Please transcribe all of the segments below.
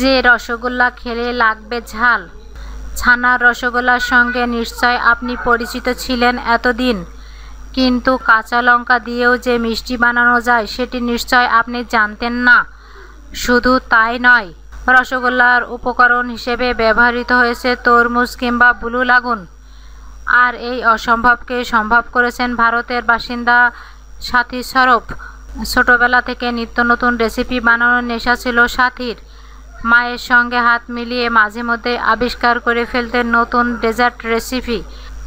যে রসগোল্লা খেলে লাগবে ঝাল ছানার রসগোল্লার সঙ্গে নিশ্চয় আপনি পরিচিত ছিলেন এতদিন কিন্তু কাঁচা লঙ্কা দিয়েও যে মিষ্টি বানানো যায় সেটি নিশ্চয় আপনি জানতেন না শুধু তাই নয় রসগোল্লার উপকরণ হিসেবে ব্যবহৃত হয়েছে তরমুজ কিংবা ব্লু লাগুন আর এই অসম্ভবকে সম্ভব করেছেন ভারতের বাসিন্দা সাথী সরফ ছোটবেলা থেকে নিত্য নতুন রেসিপি বানানোর নেশা ছিল সাথীর মায়ের সঙ্গে হাত মিলিয়ে মাঝে মধ্যে আবিষ্কার করে ফেলতেন নতুন ডেজার্ট রেসিপি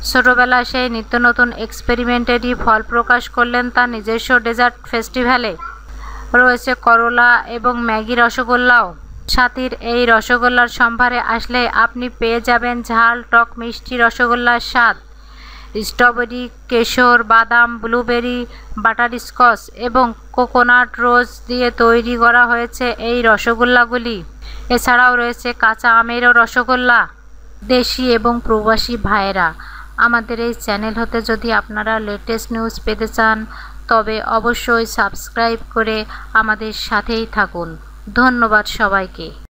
ছোটবেলায় সেই নিত্য নতুন এক্সপেরিমেন্টেরই ফল প্রকাশ করলেন তার নিজস্ব ডেজার্ট ফেস্টিভ্যালে রয়েছে করলা এবং ম্যাগি রসগোল্লাও সাথীর এই রসগোল্লার সম্ভারে আসলে আপনি পেয়ে যাবেন ঝাল টক মিষ্টি রসগোল্লার স্বাদ স্ট্রবেরি কেশর বাদাম ব্লুবেরি বাটারস্কচ এবং কোকোনাট রোজ দিয়ে তৈরি করা হয়েছে এই রসগোল্লাগুলি এছাড়াও রয়েছে কাঁচা আমের ও রসগোল্লা দেশি এবং প্রবাসী ভাইয়েরা আমাদের এই চ্যানেল হতে যদি আপনারা লেটেস্ট নিউজ পেতে চান তবে অবশ্যই সাবস্ক্রাইব করে আমাদের সাথেই থাকুন ধন্যবাদ সবাইকে